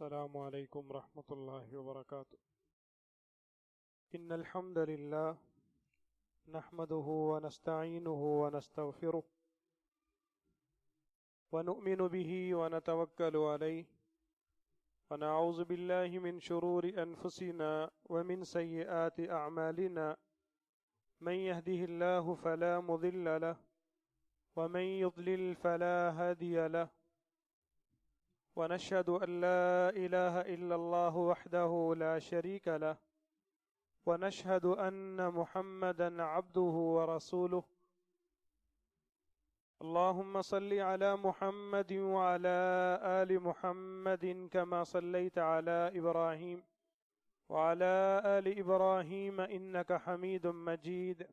السلام عليكم ورحمة الله وبركاته إن الحمد لله نحمده ونستعينه ونستغفره ونؤمن به ونتوكل عليه ونعوذ بالله من شرور أنفسنا ومن سيئات أعمالنا من يهده الله فلا مضل له ومن يضلل فلا هادي له ونشهد أن لا إله إلا الله وحده لا شريك له ونشهد أن محمدا عبده ورسوله اللهم صل على محمد وعلى آل محمد كما صليت على إبراهيم وعلى آل إبراهيم إنك حميد مجيد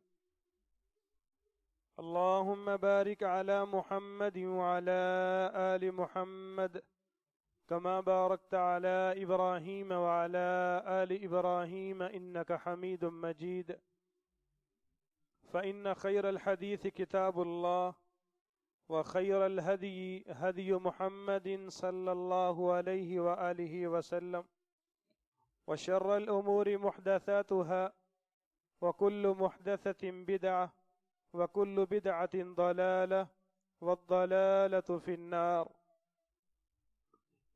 اللهم بارك على محمد وعلى آل محمد كما باركت على إبراهيم وعلى آل إبراهيم إنك حميد مجيد فإن خير الحديث كتاب الله وخير الهدي هدي محمد صلى الله عليه وآله وسلم وشر الأمور محدثاتها وكل محدثة بدعة وكل بدعة ضلالة والضلالة في النار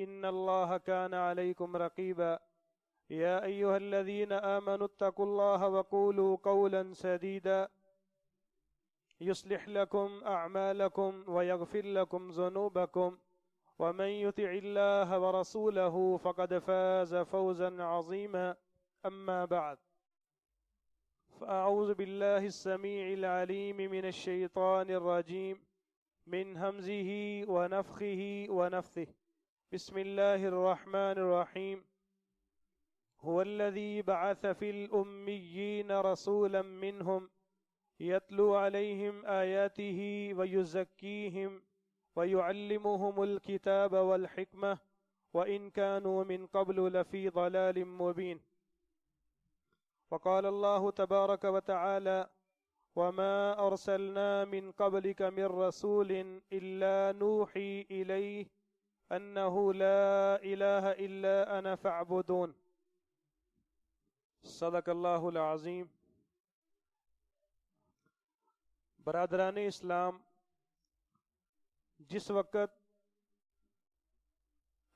إن الله كان عليكم رقيبا يا أيها الذين آمنوا اتقوا الله وقولوا قولا سديدا يصلح لكم أعمالكم ويغفر لكم ذنوبكم ومن يطع الله ورسوله فقد فاز فوزا عظيما أما بعد فأعوذ بالله السميع العليم من الشيطان الرجيم من همزه ونفخه ونفثه بسم الله الرحمن الرحيم هو الذي بعث في الأميين رسولا منهم يتلو عليهم آياته ويزكيهم ويعلمهم الكتاب والحكمة وإن كانوا من قبل لفي ضلال مبين وقال الله تبارك وتعالى وما أرسلنا من قبلك من رسول إلا نوحي إليه أنه لا إله إلا أنا فاعبدون صدق الله العظيم बरदरान इस्लाम जिस वक़्त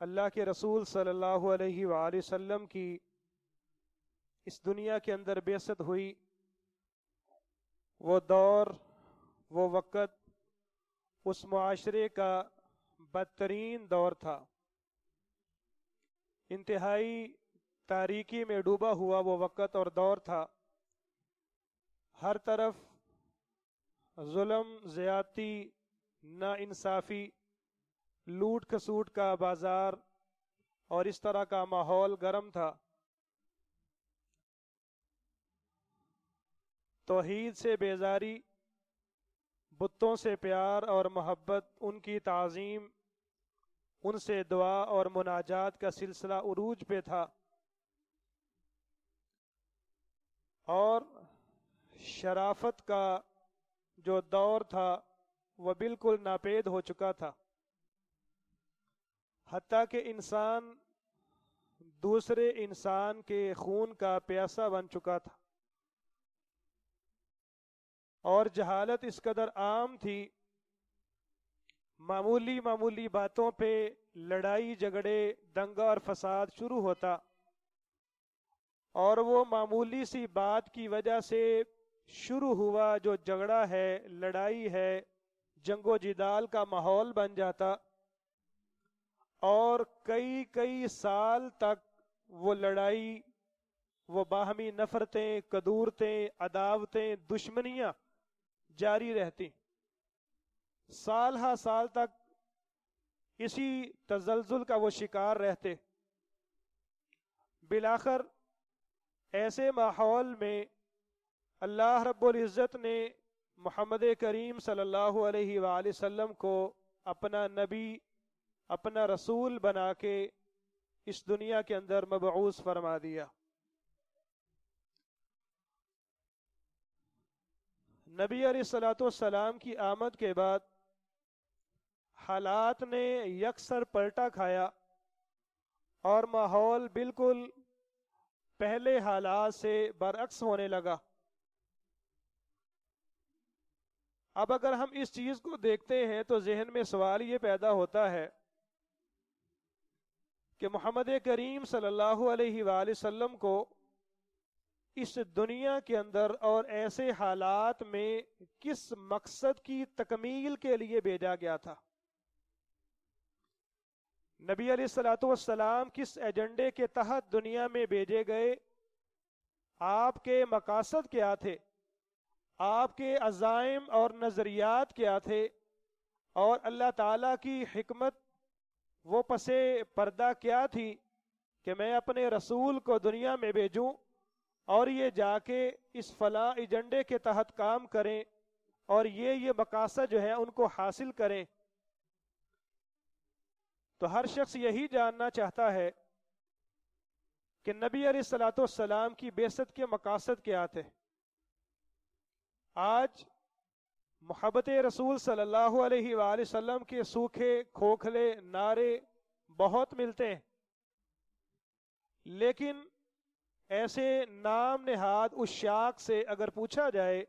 अल्लाह के रसूल सल्लल्लाहु अलैहि वसल्लम की इस दुनिया के अंदर बेसत हुई वो दौर वो वक़्त उस माशरे का बदतरीन दौर था इंतहाई तारीकी में डूबा हुआ वो वक़्त और दौर था हर तरफ जुल्म ज़्यादती नासाफ़ी लूट खसूट का बाज़ार और इस तरह का माहौल गर्म था तोहीद से बेजारी बुतों से प्यार और मोहब्बत उनकी तज़ीम उनसे दुआ और मुनाजात का सिलसिला उरूज पे था और शराफत का जो दौर था वह बिल्कुल नापेद हो चुका था हती कि इंसान दूसरे इंसान के खून का प्यासा बन चुका था और जहालत इस कदर आम थी मामूली मामूली बातों पे लड़ाई झगड़े दंगा और फसाद शुरू होता और वो मामूली सी बात की वजह से शुरू हुआ जो झगड़ा है लड़ाई है जंगो जिदाल का माहौल बन जाता और कई कई साल तक वो लड़ाई वो बाहमी नफरतें कदूरतें अदावतें दुश्मनियां जारी रहती साल हा साल तक इसी तजलजुल का वो शिकार रहते बिलाखर ऐसे माहौल में अल्लाह रब्ज़त ने मोहम्मद करीम सल्लल्लाहु अलैहि वसल्लम को अपना नबी अपना रसूल बना के इस दुनिया के अंदर मबूस फरमा दिया नबी सलाम की आमद के बाद हालात ने यकसर पलटा खाया और माहौल बिल्कुल पहले हालात से बरअक्स होने लगा अब अगर हम इस चीज को देखते हैं तो जहन में सवाल ये पैदा होता है कि मोहम्मद करीम सल्लल्लाहु अलैहि वसल्लम को इस दुनिया के अंदर और ऐसे हालात में किस मकसद की तकमील के लिए भेजा गया था नबी वसलाम किस एजेंडे के तहत दुनिया में भेजे गए आपके मकासद क्या थे आपके अजाइम और नज़रियात क्या थे और अल्लाह ताला की हमत वो पसे पर्दा क्या थी कि मैं अपने रसूल को दुनिया में भेजूं और ये जाके इस फला एजेंडे के तहत काम करें और ये ये मकासद जो है उनको हासिल करें तो हर शख्स यही जानना चाहता है कि नबी सलाम की बेसत के मकासद क्या थे आज मोहब्बत रसूल सल्लल्लाहु अलैहि वसल्लम के सूखे खोखले नारे बहुत मिलते हैं लेकिन ऐसे नाम नेहाद उस शाख से अगर पूछा जाए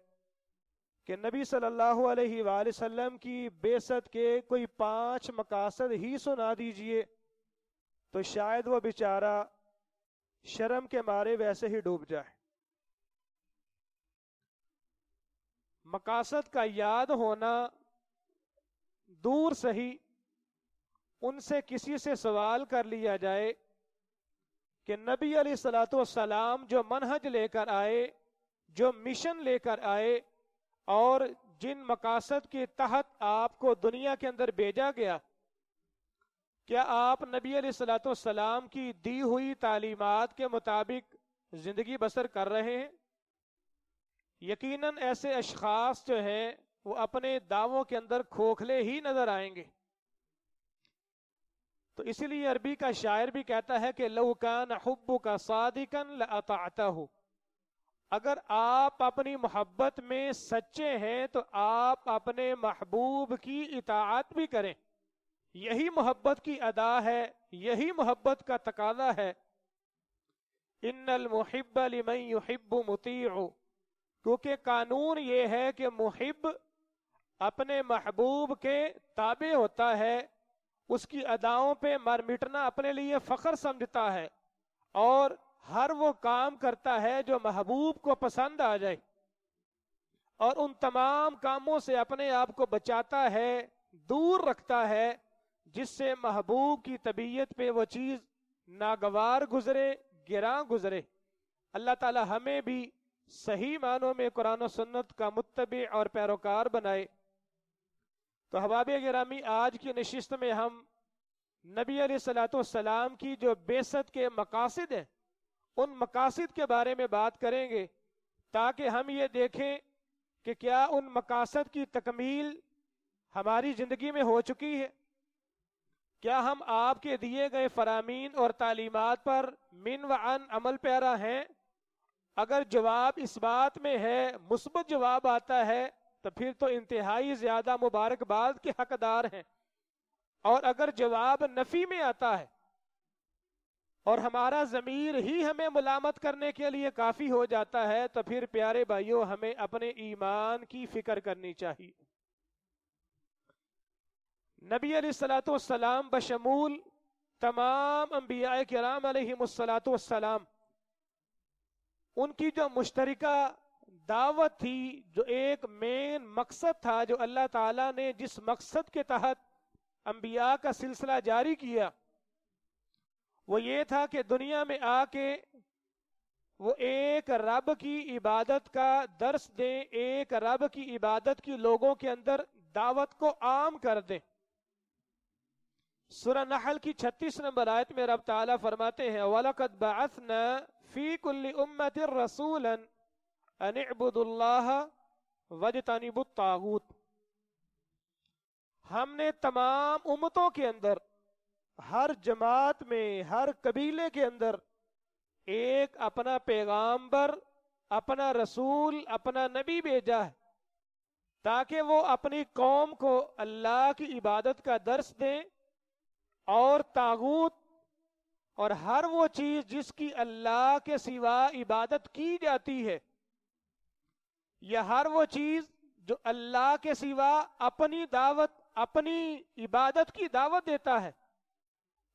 कि नबी सल्लल्लाहु अलैहि वसल्लम की बेसत के कोई पांच मकासद ही सुना दीजिए तो शायद वो बेचारा शर्म के मारे वैसे ही डूब जाए मकासद का याद होना दूर सही उनसे किसी से सवाल कर लिया जाए कि नबी सलाम जो मनहज लेकर आए जो मिशन लेकर आए और जिन मकासद के तहत आपको दुनिया के अंदर भेजा गया क्या आप नबी सलाम की दी हुई तालीमत के मुताबिक जिंदगी बसर कर रहे हैं यकीनन ऐसे अशखास जो हैं वो अपने दावों के अंदर खोखले ही नजर आएंगे तो इसीलिए अरबी का शायर भी कहता है कि लऊ हब्बू का सादिकन लता हो अगर आप अपनी मोहब्बत में सच्चे हैं तो आप अपने महबूब की इतात भी करें यही मोहब्बत की अदा है यही मोहब्बत का तकादा है इन्नल मुहिब लिमन युहिब क्योंकि कानून ये है कि मुहिब अपने महबूब के ताबे होता है उसकी अदाओं पे मर मिटना अपने लिए फख्र समझता है और हर वो काम करता है जो महबूब को पसंद आ जाए और उन तमाम कामों से अपने आप को बचाता है दूर रखता है जिससे महबूब की तबीयत पे वो चीज नागवार गुजरे गिरा गुजरे अल्लाह ताला हमें भी सही मानों में कुरान सन्नत का मुतब और पैरोकार बनाए तो हबाब गिरामी आज की नशिस्त में हम नबी सलाम की जो बेसत के मकासद हैं उन मकासद के बारे में बात करेंगे ताकि हम ये देखें कि क्या उन मकासद की तकमील हमारी ज़िंदगी में हो चुकी है क्या हम आपके दिए गए फरामीन और तालीमत पर मिन व अन अमल प्यारा हैं अगर जवाब इस बात में है मुस्बत जवाब आता है तो फिर तो इंतहाई ज़्यादा मुबारकबाद के हकदार हैं और अगर जवाब नफ़ी में आता है और हमारा ज़मीर ही हमें मलामत करने के लिए काफ़ी हो जाता है तो फिर प्यारे भाइयों हमें अपने ईमान की फिक्र करनी चाहिए नबी सलाम बशमूल तमाम अम्बिया कराम सलाम उनकी जो मुश्तरका दावत थी जो एक मेन मकसद था जो अल्लाह ताला ने जिस मकसद के तहत अम्बिया का सिलसिला जारी किया वो ये था कि दुनिया में आके वो एक रब की इबादत का दर्श दें एक रब की इबादत की लोगों के अंदर दावत को आम कर दें सुर नहल की छत्तीस नंबर आयत में रब ताला फरमाते हैं वलकद बासन फी कुल्ली उम्मत रसूलन अनबुदुल्लाह हमने तमाम उम्मतों के अंदर हर जमात में हर कबीले के अंदर एक अपना पैगाम्बर अपना रसूल अपना नबी भेजा है ताकि वो अपनी कौम को अल्लाह की इबादत का दर्श दें और तागूत और हर वो चीज जिसकी अल्लाह के सिवा इबादत की जाती है या हर वो चीज जो अल्लाह के सिवा अपनी दावत अपनी इबादत की दावत देता है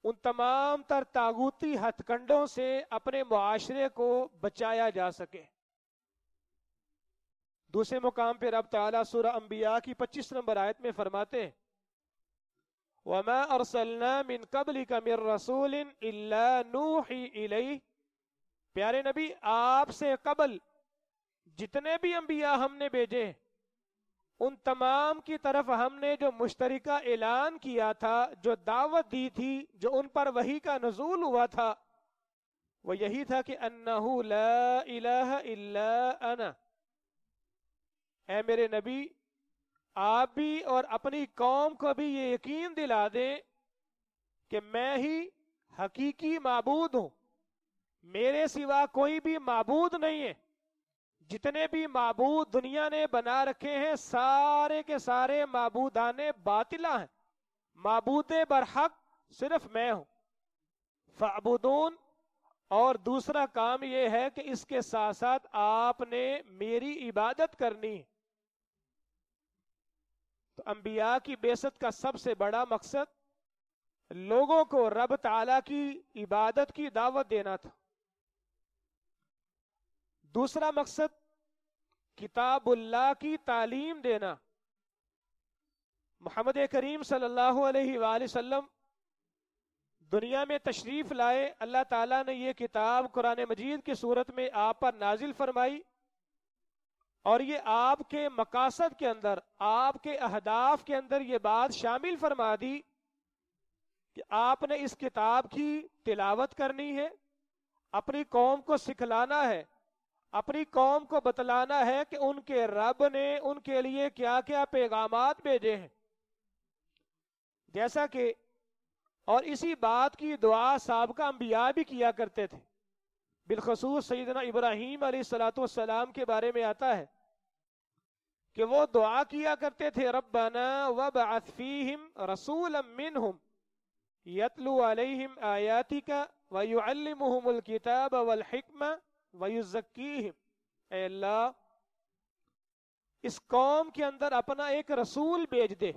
उन तमाम तर तागूती हथकंडों से अपने मुआशरे को बचाया जा सके दूसरे मुकाम पर रब तला सुर अम्बिया की पच्चीस नंबर आयत में फरमाते वमा प्यारे नबी आपसे कबल जितने भी अम्बिया हमने भेजे उन तमाम की तरफ हमने जो मुश्तरका ऐलान किया था जो दावत दी थी जो उन पर वही का नजूल हुआ था वो यही था कि ए मेरे नबी आप भी और अपनी कौम को भी ये यकीन दिला दें कि मैं ही हकीकी मबूद हूं मेरे सिवा कोई भी मबूद नहीं है जितने भी माबूद दुनिया ने बना रखे हैं सारे के सारे माबूदाने बातिला हैं माबूद बरहक सिर्फ मैं हूं फाबुदून और दूसरा काम यह है कि इसके साथ साथ आपने मेरी इबादत करनी है तो अंबिया की बेसत का सबसे बड़ा मकसद लोगों को रब ताला की इबादत की दावत देना था दूसरा मकसद किताबुल्ला की तालीम देना मोहम्मद करीम सल्लल्लाहु अलैहि वसल्लम दुनिया में तशरीफ लाए अल्लाह ताला ने यह किताब कुरान मजीद की सूरत में आप पर नाजिल फरमाई और ये आपके मकासद के अंदर आपके अहदाफ के अंदर ये बात शामिल फरमा दी कि आपने इस किताब की तिलावत करनी है अपनी कौम को सिखलाना है अपनी कौम को बतलाना है कि उनके रब ने उनके लिए क्या क्या पैगाम भेजे हैं जैसा कि और इसी बात की दुआ सबका अम्बिया भी किया करते थे बिलखसूस सईदना इब्राहिम सलाम के बारे में आता है कि वो दुआ किया करते थे रबना वब रसूल किताब वयुजक्कीम अल्लाह इस कौम के अंदर अपना एक रसूल भेज दे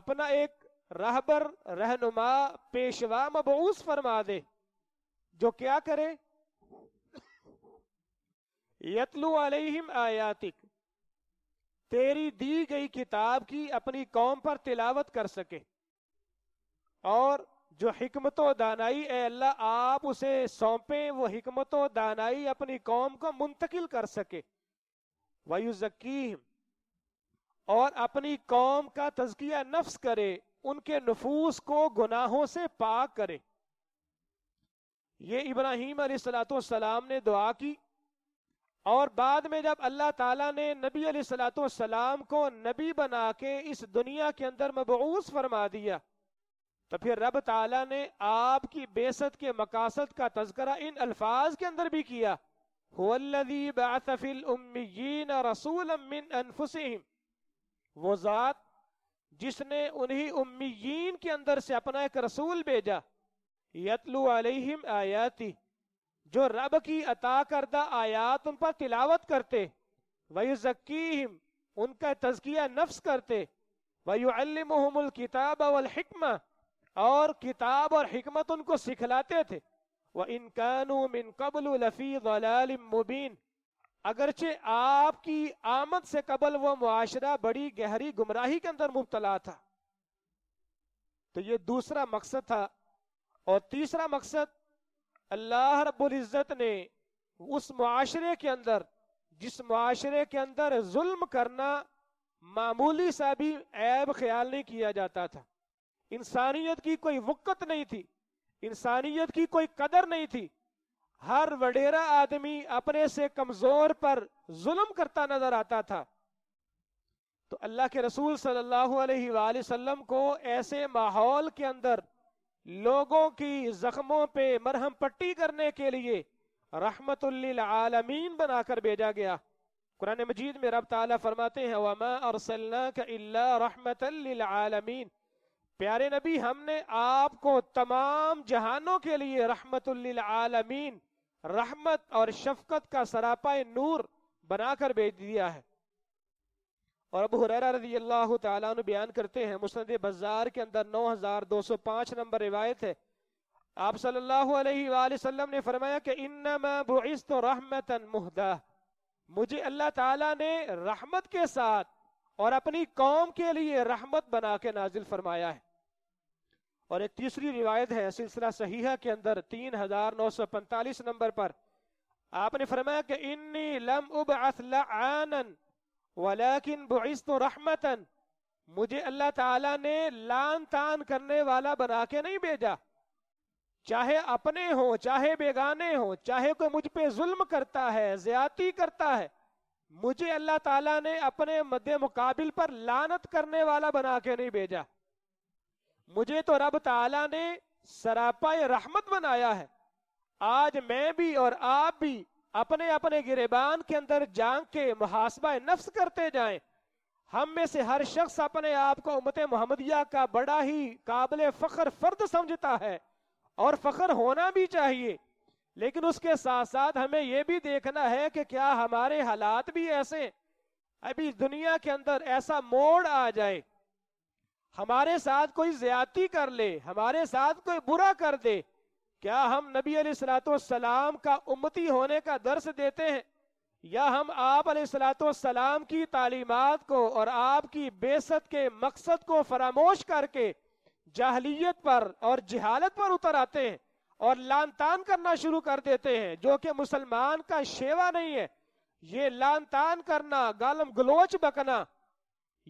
अपना एक रहबर रहनुमा पेशवा मबूस फरमा दे जो क्या करे यतलु अलैहिम आयातिक तेरी दी गई किताब की अपनी कौम पर तिलावत कर सके और जो हमत दानाई ए अल्लाह आप उसे सौंपे वो हमत दानाई अपनी कौम को मुंतकिल कर सके वायु और अपनी कौम का तजकिया नफ्स करे उनके नफूस को गुनाहों से पाक करे ये इब्राहिम सलाम ने दुआ की और बाद में जब अल्लाह ताला ने नबी सलाम को नबी बना के इस दुनिया के अंदर मबूस फरमा दिया तो फिर रब ताला ने आपकी बेसत के मकासद का तस्करा इन अल्फाज के अंदर भी किया रसूल वो ज़ात जिसने उन्हीं उम्मीन के अंदर से अपना एक रसूल भेजा यतलु अलैहिम आयाती जो रब की अता करदा आयात उन पर तिलावत करते वही जकीम उनका तजकिया नफ्स करते वही किताब वलहिकमा और किताब और हमत उनको सिखलाते थे वह इनकानू मिन कबल लफी मुबीन अगरचे आपकी आमद से कबल वह मुआशरा बड़ी गहरी गुमराही के अंदर मुबतला था तो ये दूसरा मकसद था और तीसरा मकसद अल्लाह रबुल्ज़त ने उस मुआशरे के अंदर जिस मुआशरे के अंदर जुल्म करना मामूली सा भी ऐब ख्याल नहीं किया जाता था इंसानियत की कोई वक्त नहीं थी इंसानियत की कोई कदर नहीं थी हर वडेरा आदमी अपने से कमजोर पर जुल्म करता नजर आता था तो अल्लाह के रसूल सल्लल्लाहु अलैहि वसल्लम को ऐसे माहौल के अंदर लोगों की जख्मों पे मरहम पट्टी करने के लिए रहमत आलमीन बनाकर भेजा गया कुरान मजीद में रब ताला फरमाते हैं वमा अरसलना का इल्ला आलमीन प्यारे नबी हमने आपको तमाम जहानों के लिए रहमत आलमीन रहमत और शफकत का सरापा नूर बनाकर भेज दिया है और अब हुररा रजी अल्लाह तु बयान करते हैं मुसनद बाजार के अंदर 9205 नंबर रिवायत है आप सल्लल्लाहु अलैहि वसल्लम ने फरमाया कि इनमा मुहदा मुझे अल्लाह ताला ने रहमत के साथ और अपनी कौम के लिए रहमत बना के नाजिल फरमाया है और एक तीसरी रिवायत है सिलसिला सही के अंदर तीन हजार नौ सौ पैंतालीस नंबर पर आपने फरमाया कि इन्नी लम उब आनन वलाकिन तो रहमतन मुझे अल्लाह ताला ने लान तान करने वाला बना के नहीं भेजा चाहे अपने हो चाहे बेगाने हो चाहे कोई मुझ पे जुल्म करता है ज्यादा करता है मुझे अल्लाह ताला ने अपने मध्य मुकाबिल पर लानत करने वाला बना के नहीं भेजा मुझे तो रब ताला ने सरापा रहमत बनाया है आज मैं भी और आप भी अपने अपने गिरेबान के अंदर जांग के मुहासबा नफ्स करते जाएं हम में से हर शख्स अपने आप को उमत मोहम्मदिया का बड़ा ही काबिल फ़ख्र फर्द समझता है और फखर होना भी चाहिए लेकिन उसके साथ साथ हमें यह भी देखना है कि क्या हमारे हालात भी ऐसे अभी दुनिया के अंदर ऐसा मोड़ आ जाए हमारे साथ कोई ज्यादती कर ले हमारे साथ कोई बुरा कर दे क्या हम नबी सलाम का उम्मती होने का दर्श देते हैं या हम आप सलाम की तालीमत को और आपकी बेसत के मकसद को फरामोश करके जाहलीत पर और जहालत पर उतर आते हैं और तान करना शुरू कर देते हैं जो कि मुसलमान का शेवा नहीं है ये लानतान करना गालम गलोच बकना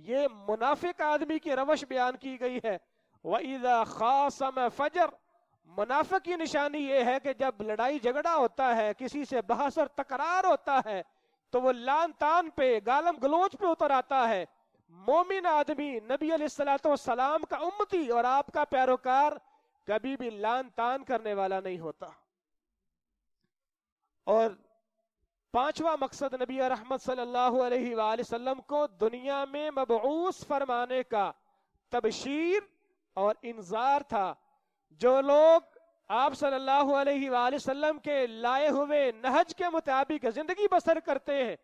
ये मुनाफिक आदमी की रवश बयान की गई है वईदा खासम फजर मुनाफे की निशानी ये है कि जब लड़ाई झगड़ा होता है किसी से बहस और तकरार होता है तो वो लान तान पे गालम गलोच पे उतर आता है मोमिन आदमी नबी सलाम का उम्मती और आपका प्यारोकार कभी भी लान तान करने वाला नहीं होता और पांचवा मकसद नबी रहमत सल्लल्लाहु अलैहि वसल्लम को दुनिया में मबूस फरमाने का तबशीर और इंजार था जो लोग आप सल्लल्लाहु अलैहि वसल्लम के लाए हुए नहज के मुताबिक जिंदगी बसर करते हैं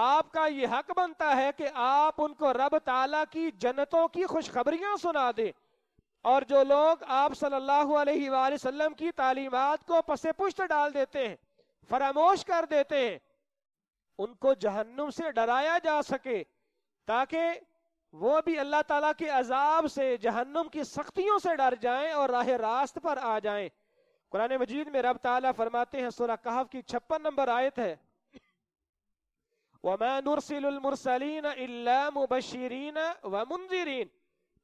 आपका यह हक बनता है कि आप उनको रब ताला की जन्नतों की खुशखबरियां सुना दें और जो लोग आप सल्लल्लाहु अलैहि वसल्लम की तालीमत को पसे पुश्त डाल देते हैं फरामोश कर देते हैं उनको जहन्नुम से डराया जा सके ताकि वो भी अल्लाह ताला के अजाब से जहन्नुम की सख्तियों से डर जाएं और राह रास्त पर आ जाएं कुरान मजीद में रब ताला फरमाते हैं सूरह कहफ की छप्पन नंबर आयत है वमा नुरसिलुल मुरसलीन इल्ला मुबशिरीन व मुंजिरीन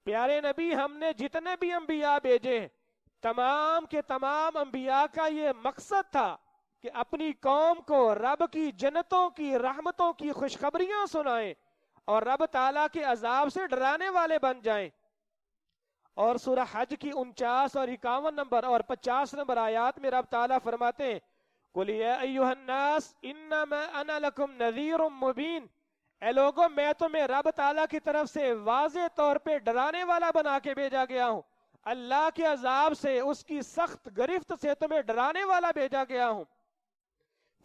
प्यारे नबी हमने जितने भी अंबिया भेजे तमाम के तमाम अंबिया का ये मकसद था कि अपनी कौम को रब की जन्नतों की रहमतों की खुशखबरियां सुनाएं और रब ताला के अजाब से डराने वाले बन जाएं और सूरह हज की उनचास और इक्यावन नंबर और पचास नंबर आयात में रब ताला फरमाते हैं कुलिया अयुहन्नास इन्ना मैं लकुम नजीर मुबीन लोगो मैं तो मैं रब ताला की तरफ से वाजे तौर पे डराने वाला बना के भेजा गया हूँ अल्लाह के अजाब से उसकी सख्त गिरफ्त से तुम्हें डराने वाला भेजा गया हूँ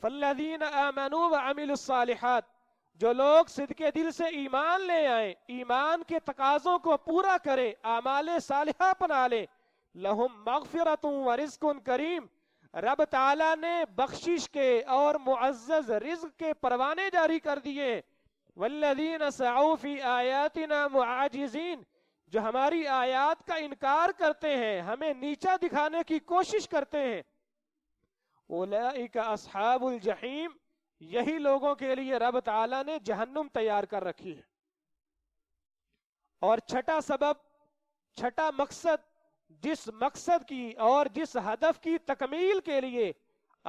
फल्लादीन अमनू व अमिलसालहत जो लोग सिदके दिल से ईमान ले आए ईमान के तकाजों को पूरा करें आमाल सालिहा अपना ले लहुम मगफिरत व रिस्क करीम रब ताला ने बख्शिश के और मुआज़ रिज्क के परवाने जारी कर दिए वल्लदीन साउफी आयातना मुआजिजीन जो हमारी आयात का इनकार करते हैं हमें नीचा दिखाने की कोशिश करते हैं जहीम यही लोगों के लिए रब तला ने जहन्नुम तैयार कर रखी है और छठा सबब छठा मकसद जिस मकसद की और जिस हदफ की तकमील के लिए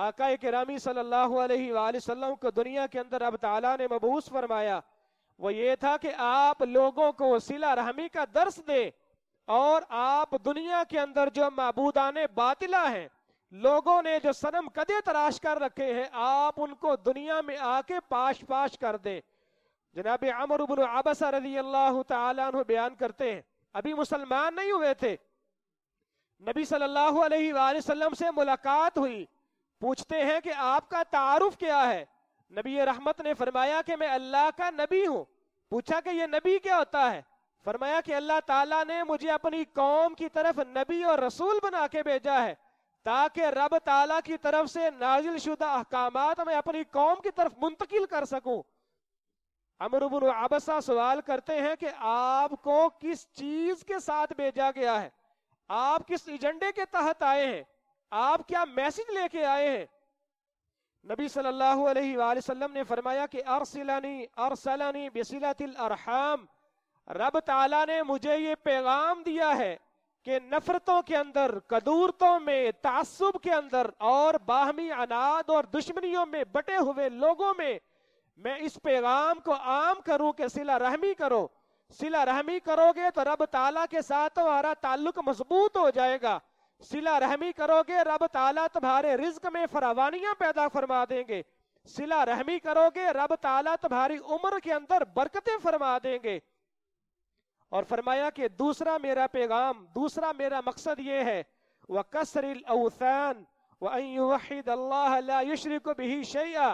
आका करामी सल्लल्लाहु अलैहि वसल्लम को दुनिया के अंदर अब ताला ने मबूस फरमाया वो ये था कि आप लोगों को सिला रहमी का दर्श दे और आप दुनिया के अंदर जो मबूदाने बातिला हैं लोगों ने जो सनम कदे तराश कर रखे हैं आप उनको दुनिया में आके पाश पाश कर दे जनाब अमर उबन आबस रजी अल्लाह तु बयान करते हैं अभी मुसलमान नहीं हुए थे नबी सल्लल्लाहु अलैहि वसल्लम से मुलाकात हुई पूछते हैं कि आपका तारुफ क्या है नबी रहमत ने फरमाया कि मैं अल्लाह का नबी हूं पूछा कि यह नबी क्या होता है फरमाया कि अल्लाह ताला ने मुझे अपनी कौम की तरफ नबी और रसूल बना के भेजा है ताकि रब ताला की तरफ से नाजिल शुदा अहकाम मैं अपनी कौम की तरफ मुंतकिल कर सकूं अमरुबन आबसा सवाल करते हैं कि आपको किस चीज के साथ भेजा गया है आप किस एजेंडे के तहत आए हैं आप क्या मैसेज लेके आए हैं नबी सल्लल्लाहु अलैहि वसल्लम ने फरमाया कि अरसलानी अरसलानी बसिलतिल अरहाम रब ताला ने मुझे ये पैगाम दिया है कि नफरतों के अंदर कदूरतों में तासुब के अंदर और बाहमी अनाद और दुश्मनियों में बटे हुए लोगों में मैं इस पैगाम को आम करूं कि सिला रहमी करो सिला रहमी करोगे तो रब ताला के साथ तुम्हारा ताल्लुक मजबूत हो जाएगा सिला रहमी करोगे रब ताला तुम्हारे रिज्क में फरावानियां पैदा फरमा देंगे सिला रहमी करोगे रब ताला तुम्हारी उम्र के अंदर बरकतें फरमा देंगे और फरमाया कि दूसरा मेरा पैगाम दूसरा मेरा मकसद ये है वह कसरसान वहीद को भी शैया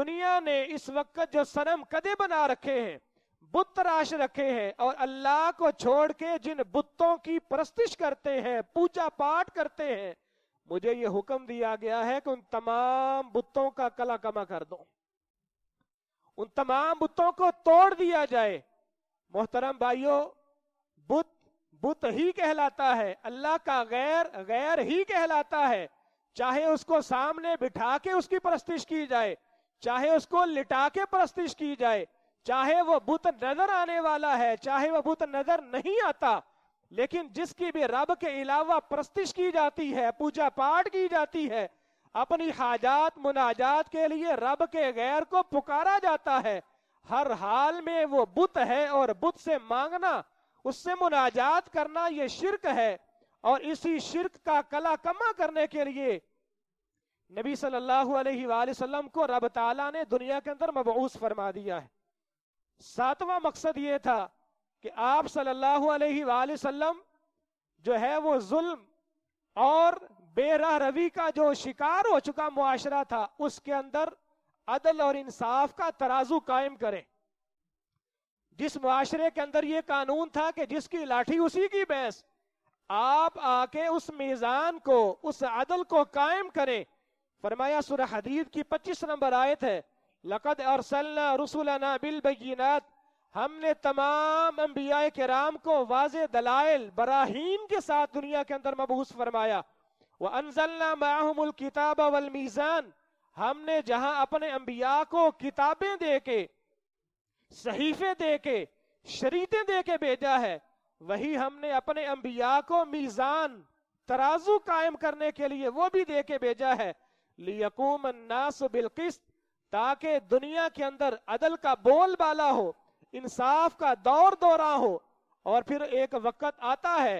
दुनिया ने इस वक्त जो सनम कदे बना रखे हैं बुत राश रखे हैं और अल्लाह को छोड़ के जिन बुतों की परस्तिश करते हैं पूजा पाठ करते हैं मुझे यह हुक्म दिया गया है कि उन तमाम बुतों का कला कमा कर दो उन तमाम बुतों को तोड़ दिया जाए मोहतरम भाइयों बुत बुत ही कहलाता है अल्लाह का गैर गैर ही कहलाता है चाहे उसको सामने बिठा के उसकी परस्तिश की जाए चाहे उसको लिटा के परस्तिश की जाए चाहे वो भूत नजर आने वाला है चाहे वह भूत नजर नहीं आता लेकिन जिसकी भी रब के अलावा प्रस्तिश की जाती है पूजा पाठ की जाती है अपनी हाजात मुनाजात के लिए रब के गैर को पुकारा जाता है हर हाल में वो बुत है और बुत से मांगना उससे मुनाजात करना ये शिरक है और इसी शिरक का कला कमा करने के लिए नबी सल्लल्लाहु अलैहि वसल्लम को रब ताला ने दुनिया के अंदर मबूस फरमा दिया है सातवां मकसद ये था कि आप सल्लल्लाहु अलैहि वसल्लम जो है वो जुल्म और बेरा रवि का जो शिकार हो चुका मुआशरा था उसके अंदर अदल और इंसाफ का तराजू कायम करें जिस मुआशरे के अंदर ये कानून था कि जिसकी लाठी उसी की बहस आप आके उस मीजान को उस अदल को कायम करें फरमाया सुरह हदीद की 25 नंबर आयत है लकद अरसलना रसुलना बिल बगीनात हमने तमाम अम्बिया के राम को वाज दलाइल बराहीन के साथ दुनिया के अंदर मबूस फरमाया वह अनजलना माहमुल किताब वल मीज़ान हमने जहां अपने अम्बिया को किताबें दे के सहीफे दे के शरीतें दे के भेजा है वही हमने अपने अम्बिया को मीज़ान तराजू कायम करने के लिए वो भी दे के भेजा है लियकूम नास बिलकिस्त ताकि दुनिया के अंदर अदल का बोल बाला हो इंसाफ का दौर दौरा हो और फिर एक वक्त आता है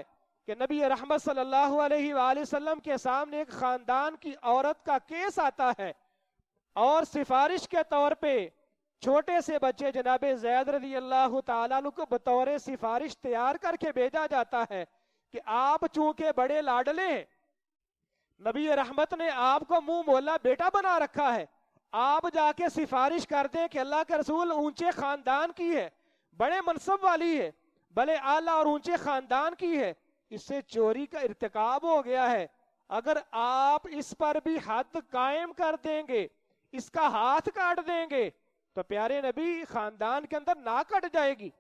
कि नबी रहमत सल्लल्लाहु अलैहि वसल्लम के सामने एक खानदान की औरत का केस आता है और सिफारिश के तौर पे छोटे से बच्चे जनाब जैद रजी अल्लाह तु को बतौर सिफारिश तैयार करके भेजा जाता है कि आप चूंकि बड़े लाडले हैं नबी रहमत ने आपको मुंह मोला बेटा बना रखा है आप जाके सिफारिश कर दें कि अल्लाह के रसूल ऊंचे खानदान की है बड़े मनसब वाली है भले आला और ऊंचे खानदान की है इससे चोरी का इरतकाब हो गया है अगर आप इस पर भी हद कायम कर देंगे इसका हाथ काट देंगे तो प्यारे नबी खानदान के अंदर ना कट जाएगी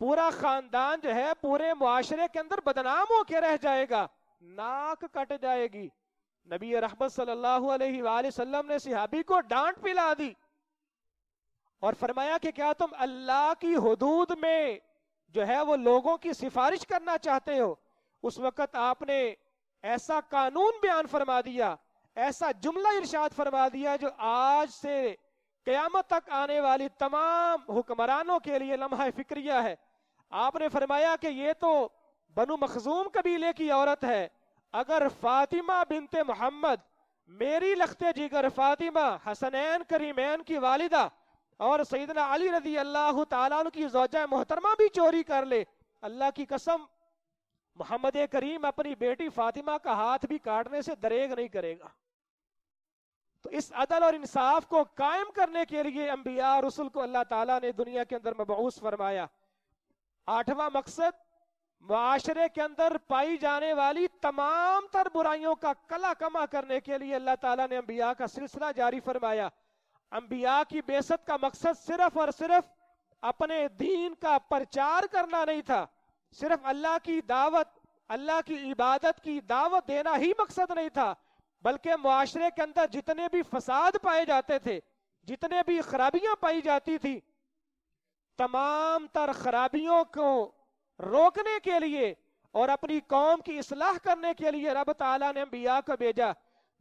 पूरा खानदान जो है पूरे मुआशरे के अंदर बदनाम होकर रह जाएगा नाक कट जाएगी नबी रहमत सल्लल्लाहु अलैहि वसल्लम ने सिहाबी को डांट पिला दी और फरमाया कि क्या तुम अल्लाह की हदूद में जो है वो लोगों की सिफारिश करना चाहते हो उस वक्त आपने ऐसा कानून बयान फरमा दिया ऐसा जुमला इरशाद फरमा दिया जो आज से क्यामत तक आने वाली तमाम हुक्मरानों के लिए लम्हा फिक्रिया है आपने फरमाया कि ये तो बनु मखजूम कबीले की औरत है अगर फातिमा बिनते मोहम्मद मेरी लखते जिगर फातिमा हसनैन करीमैन की वालिदा और सईदना अली रजी अल्लाह तु की जोजा मोहतरमा भी चोरी कर ले अल्लाह की कसम मोहम्मद करीम अपनी बेटी फातिमा का हाथ भी काटने से दरेग नहीं करेगा तो इस अदल और इंसाफ को कायम करने के लिए अम्बिया रसुल को अल्लाह तला ने दुनिया के अंदर मबूस फरमाया आठवां मकसद माशरे के अंदर पाई जाने वाली तमाम तर बुराइयों का कला कमा करने के लिए अल्लाह ताला ने अम्बिया का सिलसिला जारी फरमाया अम्बिया की बेसत का मकसद सिर्फ और सिर्फ अपने दीन का प्रचार करना नहीं था सिर्फ अल्लाह की दावत अल्लाह की इबादत की दावत देना ही मकसद नहीं था बल्कि मुआशरे के अंदर जितने भी फसाद पाए जाते थे जितने भी खराबियां पाई जाती थी तमाम तर खराबियों को रोकने के लिए और अपनी कौम की इसलाह करने के लिए रब ताला ने अंबिया को भेजा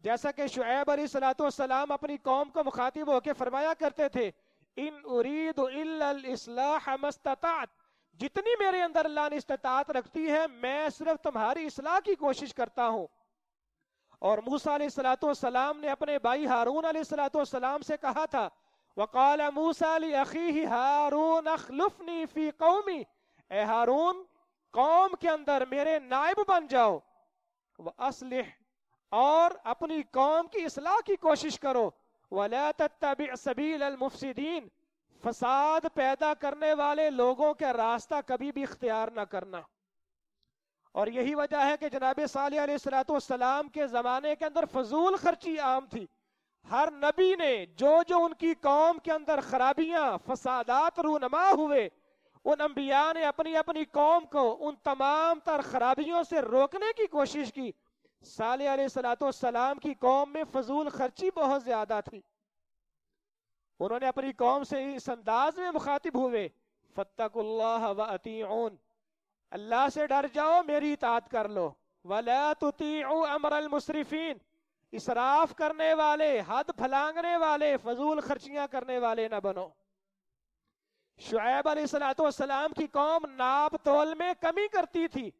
जैसा कि शुएब अली सलाम अपनी कौम को मुखातिब होकर फरमाया करते थे इन उरीद जितनी मेरे अंदर अल्लाह ने इस्तात रखती है मैं सिर्फ तुम्हारी इसलाह की कोशिश करता हूँ और मूसा सलाम ने अपने भाई हारून सलाम से कहा था वकाल मूसा हारून अखलुफनी फी कौमी ए हारून कौम के अंदर मेरे नायब बन जाओ व असलिह और अपनी कौम की असलाह की कोशिश करो वला तब सबील मुफसदीन फसाद पैदा करने वाले लोगों का रास्ता कभी भी इख्तियार ना करना और यही वजह है कि जनाब सलाम के ज़माने के अंदर फजूल खर्ची आम थी हर नबी ने जो जो उनकी कौम के अंदर खराबियां फसादात रूनमा हुए उन अम्बिया ने अपनी अपनी कौम को उन तमाम तर खराबियों से रोकने की कोशिश की साल सलाम की कौम में फजूल खर्ची बहुत ज्यादा थी उन्होंने अपनी कौम से इस अंदाज में मुखातिब हुए फतकुल्लाह अल्लाह से डर जाओ मेरी इतात कर लो वला अमर मुसरफिन इसराफ करने वाले हद फलांगने वाले फजूल खर्चियां करने वाले ना बनो शुएब अलीसलाम की कौम नाप तोल में कमी करती थी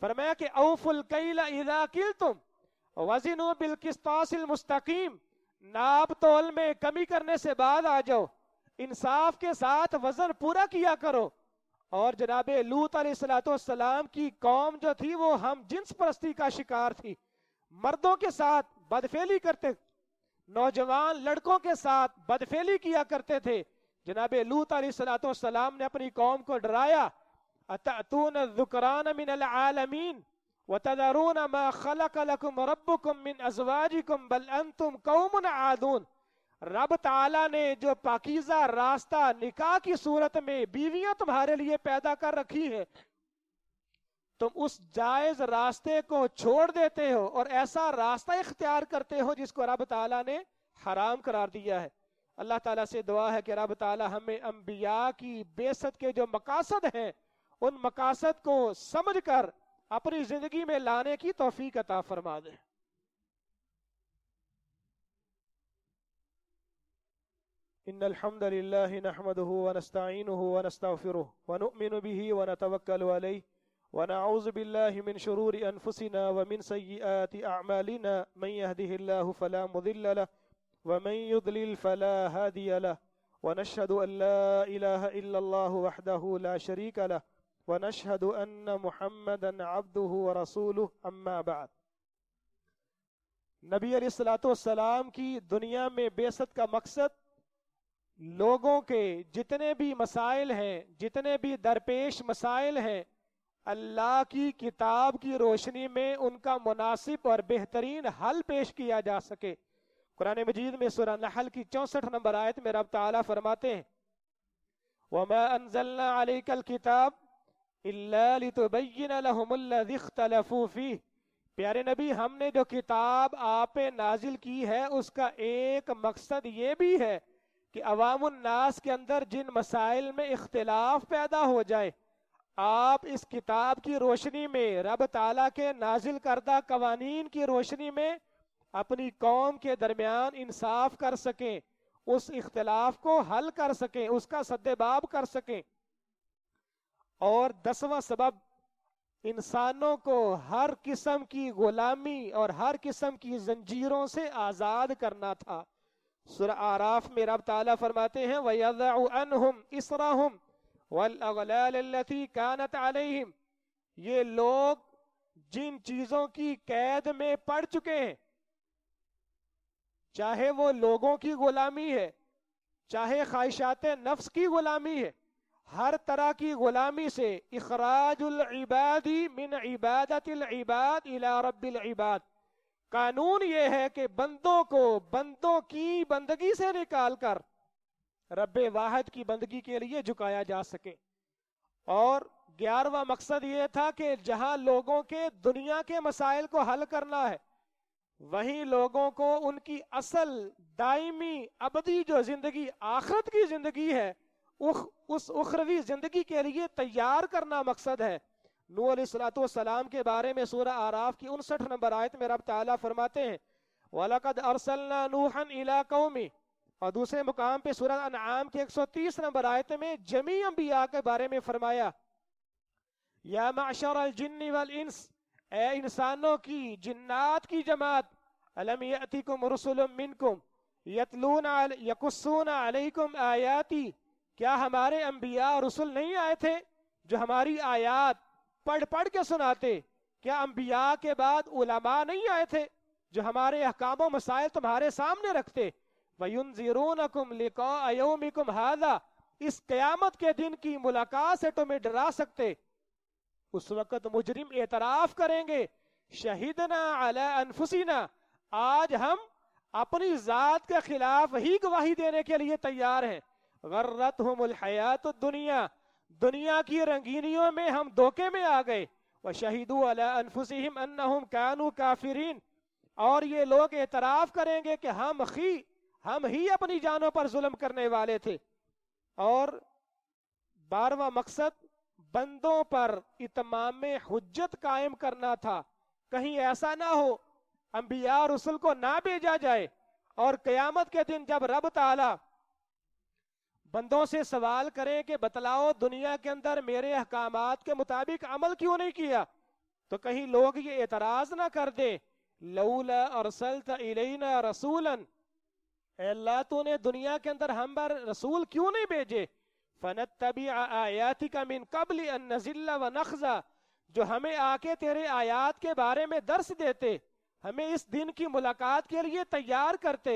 फरमाया कि औफुल इदा किल तुम वजन बिलकिस्तासिल मुस्तकीम नाप तोल में कमी करने से बाद आ जाओ इंसाफ के साथ वजन पूरा किया करो और जनाब लूत सलाम की कौम जो थी वो हम जिन्स परस्ती का शिकार थी मर्दों के साथ बदफेली करते नौजवान लड़कों के साथ बदफेली किया करते थे जनाब लूत सलाम ने अपनी कौम को डराया रब ताला ने जो पाकिजा रास्ता निकाह की सूरत में बीवियां तुम्हारे लिए पैदा कर रखी है तुम उस जायज रास्ते को छोड़ देते हो और ऐसा रास्ता इख्तियार करते हो जिसको रब ताला ने हराम करार दिया है अल्लाह ताला से दुआ है कि रब ताला हमें अम्बिया की बेसत के जो मकासद हैं उन मकासद को समझकर अपनी जिंदगी में लाने की तोफीक अता फरमा दे इन الحمد لله نحمده ونستعينه ونستغفره ونؤمن به ونتوكل عليه ونعوذ بالله من شرور أنفسنا ومن سيئات أعمالنا من يهده الله فلا مضل له ومن يضلل فلا هادي له ونشهد ان لا اله الا الله وحده لا شريك له ونشهد ان محمدا عبده ورسوله اما بعد नबी सलाम की दुनिया में बेसत का मकसद लोगों के जितने भी मसाइल हैं जितने भी दरपेश मसाइल हैं अल्लाह की किताब की रोशनी में उनका मुनासिब और बेहतरीन हल पेश किया जा सके कुरान मजीद में सुरा नहल की चौसठ नंबर आयत में रब ताला फरमाते हैं प्यारे नबी हमने जो किताब आप नाजिल की है उसका एक मकसद ये भी है कि अवामनास के अंदर जिन मसाइल में इख्तलाफ पैदा हो जाए आप इस किताब की रोशनी में रब ताला के नाजिल करदा कवानीन की रोशनी में अपनी कौम के दरमियान इंसाफ कर सकें उस इख्तलाफ को हल कर सकें उसका सद्देबाब कर सकें और दसवां सबब इंसानों को हर किस्म की गुलामी और हर किस्म की जंजीरों से आज़ाद करना था सुर आराफ में रब ताला फरमाते हैं वयम इसराहम कानत अलहम ये लोग जिन चीज़ों की कैद में पड़ चुके हैं चाहे वो लोगों की गुलामी है चाहे ख्वाहिशात नफ्स की गुलामी है हर तरह की गुलामी से इबादी मिन इबादत इबाद इला इबाद कानून ये है कि बंदों को बंदों की बंदगी से निकाल कर रब वाहद की बंदगी के लिए झुकाया जा सके और ग्यारहवा मकसद ये था कि जहां लोगों के दुनिया के मसाइल को हल करना है वही लोगों को उनकी असल दायमी अबदी जो जिंदगी आखरत की जिंदगी है उख, उस उखरवी जिंदगी के लिए तैयार करना मकसद है नू सलाम के बारे में सूर्य आराफ की उनसठ नंबर आयत में रब ताला फरमाते हैं वलकद अरसलना नूहन इला कौमी और दूसरे मुकाम पे सूरत अनाम की 130 नंबर आयत में जमी अम्बिया के बारे में फरमाया या माशर अलजिन्नी वल इंस ए इंसानों की जिन्नात की जमात अलम यतिकुम मिनकुम यतलूना यकुसूना अलैकुम आयाती क्या हमारे अंबिया और रसूल नहीं आए थे जो हमारी आयत पढ़ पढ़ के सुनाते क्या अंबिया के बाद उलमा नहीं आए थे जो हमारे अहकाम मसाइल तुम्हारे सामने रखते वयुनजिरूनकुम लिका लिको हाजा इस कयामत के दिन की मुलाकात से तुम्हें डरा सकते उस वक्त मुजरिम एतराफ करेंगे शहीदना अला आज हम अपनी जात के खिलाफ ही गवाही देने के लिए तैयार हैं गर्रत हयात दुनिया दुनिया की रंगीनियों में हम धोखे में आ गए व शहीद अला अन्नहुम कानू काफिरीन और ये लोग एतराफ करेंगे कि हम ही हम ही अपनी जानों पर जुल्म करने वाले थे और बारवा मकसद बंदों पर इतमाम हजत कायम करना था कहीं ऐसा ना हो अंबिया रसुल को ना भेजा जाए और कयामत के दिन जब रब ताला बंदों से सवाल करें कि बतलाओ दुनिया के अंदर मेरे अहकाम के मुताबिक अमल क्यों नहीं किया तो कहीं लोग ये एतराज ना कर दे और रसूलन अल्लाह तूने दुनिया के अंदर हम पर रसूल क्यों नहीं भेजे फनत जो हमें आके तेरे आयात के बारे में दर्श देते हमें इस दिन की मुलाकात के लिए तैयार करते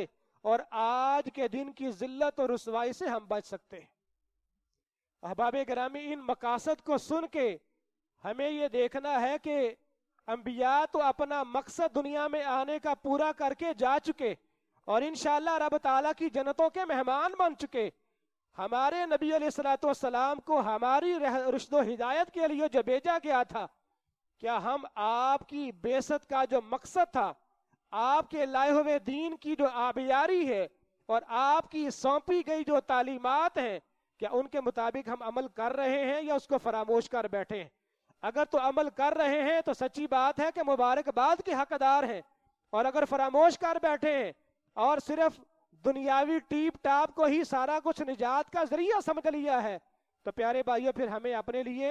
और आज के दिन की जिल्लत और रसवाई से हम बच सकते अहबाब ग्रामी इन मकासद को सुन के हमें ये देखना है कि अम्बिया तो अपना मकसद दुनिया में आने का पूरा करके जा चुके और इन शब ताला की जन्नतों के मेहमान बन चुके हमारे नबी सलाम को हमारी रुशद हिदायत के लिए जो भेजा गया था क्या हम आपकी बेसत का जो मकसद था आपके लाए हुए दीन की जो आबियारी है और आपकी सौंपी गई जो तालीमत हैं क्या उनके मुताबिक हम अमल कर रहे हैं या उसको फरामोश कर बैठे हैं अगर तो अमल कर रहे हैं तो सच्ची बात है कि मुबारकबाद के हकदार हैं और अगर फरामोश कर बैठे हैं और सिर्फ दुनियावी टीप टाप को ही सारा कुछ निजात का जरिया समझ लिया है तो प्यारे भाइयों फिर हमें अपने लिए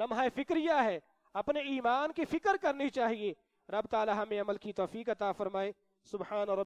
लम्हा फिक्रिया है अपने ईमान की फिक्र करनी चाहिए रब ताला हमें अमल की तोफ़ी अता फरमाए सुबहान और